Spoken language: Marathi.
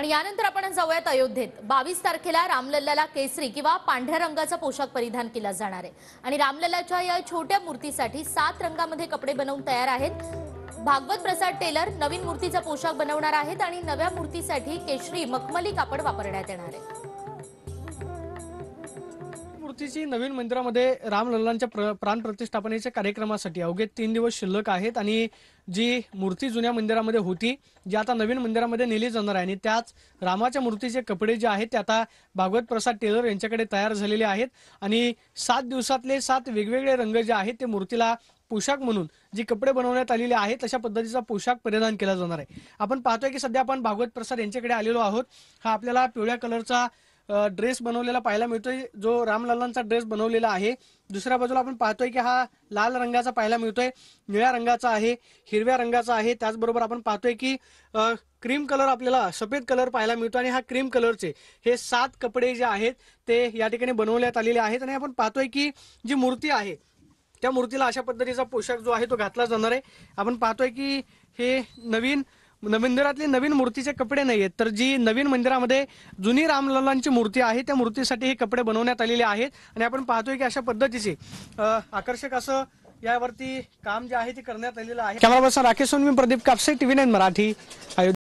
आणि यानंतर आपण जाऊयात अयोध्येत बावीस तारखेला रामलल्लाला केसरी किंवा पांढऱ्या रंगाचा पोशाख परिधान केला जाणार आहे आणि रामलल्लाच्या या छोट्या मूर्तीसाठी सात रंगामध्ये कपडे बनवून तयार आहेत भागवत प्रसाद टेलर नवीन मूर्तीचा पोशाख बनवणार आहेत आणि नव्या मूर्तीसाठी केशरी मखमली कापड वापरण्यात येणार आहे मूर्तीची नवीन मंदिरामध्ये रामलल्लांच्या प्र प्राण प्रतिष्ठापनेच्या कार्यक्रमासाठी अवघे तीन दिवस शिल्लक आहेत आणि जी मूर्ती जुन्या मंदिरामध्ये होती जी आता नवीन मंदिरामध्ये नेली जाणार आहे आणि त्याच रामाच्या मूर्तीचे कपडे जे आहेत ते आता भागवत प्रसाद टेलर यांच्याकडे तयार झालेले आहेत आणि सात दिवसातले सात वेगवेगळे रंग जे आहेत ते मूर्तीला पोशाख म्हणून जी कपडे बनवण्यात आलेले आहेत तशा पद्धतीचा पोशाख परिधान केला जाणार आहे आपण पाहतोय की सध्या आपण भागवत प्रसाद यांच्याकडे आलेलो आहोत हा आपल्याला पिवळ्या कलरचा ड्रेस बनवलेला पाहायला मिळतोय जो रामलालांचा ड्रेस बनवलेला आहे दुसऱ्या बाजूला आपण पाहतोय की हा लाल रंगाचा पाहायला मिळतोय निळ्या रंगाचा आहे हिरव्या रंगाचा आहे त्याचबरोबर आपण पाहतोय की क्रीम कलर आपल्याला सफेद कलर पाहायला मिळतो आणि हा क्रीम कलरचे हे सात कपडे जे आहेत ते या ठिकाणी बनवण्यात आलेले आहेत आणि आपण पाहतोय की जी मूर्ती आहे त्या मूर्तीला अशा पद्धतीचा पोशाख जो आहे तो घातला जाणार आहे आपण पाहतोय की हे नवीन मंदिरातली नवीन मूर्तीचे कपडे नाही आहेत तर जी नवीन मंदिरामध्ये जुनी रामलल्लांची मूर्ती आहे त्या मूर्तीसाठी हे कपडे बनवण्यात आलेले आहेत आणि आपण पाहतोय की अशा पद्धतीचे आकर्षक असं यावरती काम जे आहे ते करण्यात आलेलं आहे camera person Rakesh Sonmi Pradeep Kapse TV nine Marathi